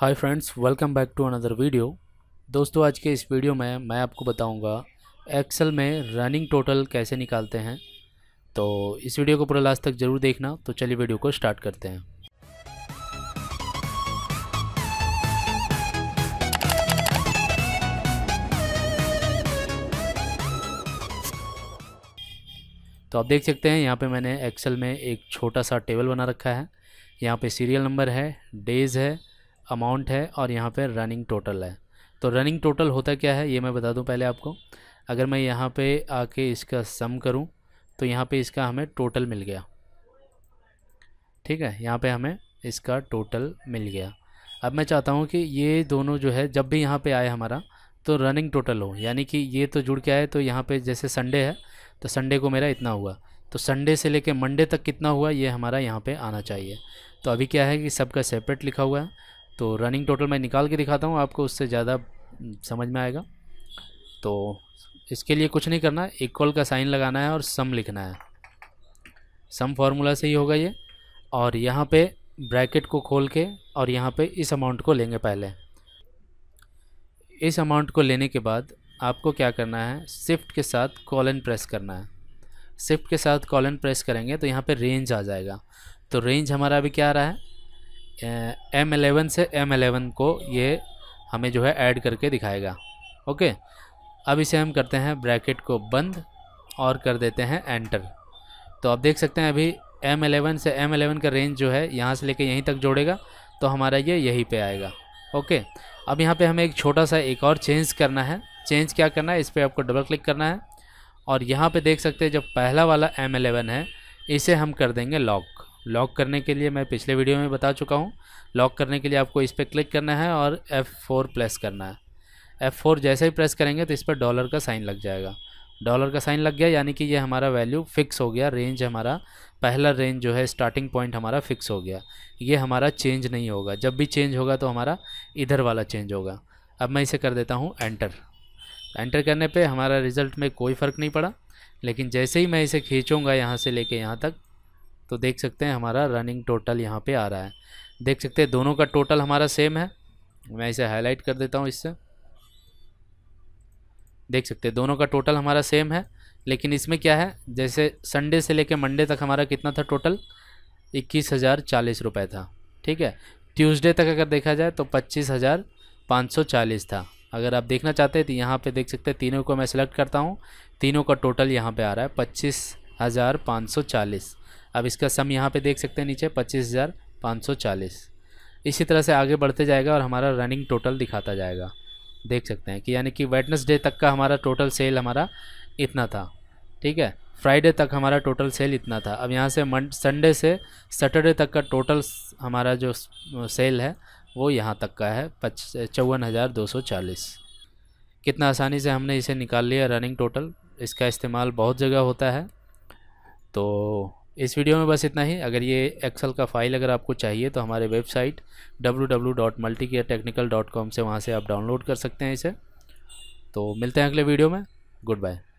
hi friends welcome back to another video दोस्तों आज के इस वीडियो में मैं आपको बताऊंगा एक्सेल में रनिंग टोटल कैसे निकालते हैं तो इस वीडियो को पूरा लास्ट तक ज़रूर देखना तो चलिए वीडियो को स्टार्ट करते हैं तो आप देख सकते हैं यहाँ पे मैंने एक्सेल में एक छोटा सा टेबल बना रखा है यहाँ पे सीरियल नंबर है डेज़ है अमाउंट है और यहाँ पे रनिंग टोटल है तो रनिंग टोटल होता क्या है ये मैं बता दूँ पहले आपको अगर मैं यहाँ पे आके इसका सम करूँ तो यहाँ पे इसका हमें टोटल मिल गया ठीक है यहाँ पे हमें इसका टोटल मिल गया अब मैं चाहता हूँ कि ये दोनों जो है जब भी यहाँ पे आए हमारा तो रनिंग टोटल हो यानी कि ये तो जुड़ के आए तो यहाँ पे जैसे संडे है तो संडे को मेरा इतना हुआ तो संडे से लेके मंडे तक कितना हुआ ये हमारा यहाँ पे आना चाहिए तो अभी क्या है कि सबका सेपरेट लिखा हुआ है तो रनिंग टोटल मैं निकाल के दिखाता हूँ आपको उससे ज़्यादा समझ में आएगा तो इसके लिए कुछ नहीं करना इक्वल का साइन लगाना है और सम लिखना है सम फार्मूला से ही होगा ये और यहाँ पे ब्रैकेट को खोल के और यहाँ पे इस अमाउंट को लेंगे पहले इस अमाउंट को लेने के बाद आपको क्या करना है शिफ्ट के साथ कॉलन प्रेस करना है शिफ्ट के साथ कॉलन प्रेस करेंगे तो यहाँ पे रेंज आ जाएगा तो रेंज हमारा अभी क्या आ रहा है एम एलेवन से एम एलेवन को ये हमें जो है ऐड करके दिखाएगा ओके अब इसे हम करते हैं ब्रैकेट को बंद और कर देते हैं एंटर तो आप देख सकते हैं अभी एम एलेवन से एम एलेवन का रेंज जो है यहाँ से लेके यहीं तक जोड़ेगा तो हमारा ये यहीं पे आएगा ओके अब यहाँ पे हमें एक छोटा सा एक और चेंज करना है चेंज क्या करना है इस पर आपको डबल क्लिक करना है और यहाँ पर देख सकते हैं जो पहला वाला एम एलेवन है इसे हम कर देंगे लॉक लॉक करने के लिए मैं पिछले वीडियो में बता चुका हूँ लॉक करने के लिए आपको इस पर क्लिक करना है और F4 प्रेस करना है F4 जैसे ही प्रेस करेंगे तो इस पर डॉलर का साइन लग जाएगा डॉलर का साइन लग गया यानी कि ये हमारा वैल्यू फिक्स हो गया रेंज हमारा पहला रेंज जो है स्टार्टिंग पॉइंट हमारा फिक्स हो गया ये हमारा चेंज नहीं होगा जब भी चेंज होगा तो हमारा इधर वाला चेंज होगा अब मैं इसे कर देता हूँ एंटर एंटर करने पर हमारा रिज़ल्ट में कोई फ़र्क नहीं पड़ा लेकिन जैसे ही मैं इसे खींचूँगा यहाँ से लेके यहाँ तक तो देख सकते हैं हमारा रनिंग टोटल यहाँ पे आ रहा है देख सकते हैं दोनों का टोटल हमारा सेम है मैं इसे हाईलाइट कर देता हूँ इससे देख सकते हैं दोनों का टोटल हमारा सेम है लेकिन इसमें क्या है जैसे संडे से लेकर मंडे तक हमारा कितना था टोटल इक्कीस हज़ार चालीस रुपये था ठीक है ट्यूसडे तक अगर देखा जाए तो पच्चीस हज़ार पाँच सौ चालीस था अगर आप देखना चाहते हैं तो यहाँ पे देख सकते हैं तीनों को मैं सेलेक्ट करता हूँ तीनों का टोटल यहाँ पे आ रहा है पच्चीस हज़ार पाँच सौ चालीस अब इसका सम यहाँ पे देख सकते हैं नीचे पच्चीस हज़ार पाँच सौ चालीस इसी तरह से आगे बढ़ते जाएगा और हमारा रनिंग टोटल दिखाता जाएगा देख सकते हैं कि यानी कि वेडनेसडे तक का हमारा टोटल सेल हमारा इतना था ठीक है फ्राइडे तक हमारा टोटल सेल इतना था अब यहाँ से संडे से सैटरडे तक का टोटल हमारा जो सेल है वो यहाँ तक का है पच चौवन हज़ार दो सौ चालीस कितना आसानी से हमने इसे निकाल लिया रनिंग टोटल इसका इस्तेमाल बहुत जगह होता है तो इस वीडियो में बस इतना ही अगर ये एक्सेल का फाइल अगर आपको चाहिए तो हमारे वेबसाइट www.multicaretechnical.com से वहाँ से आप डाउनलोड कर सकते हैं इसे तो मिलते हैं अगले वीडियो में गुड बाय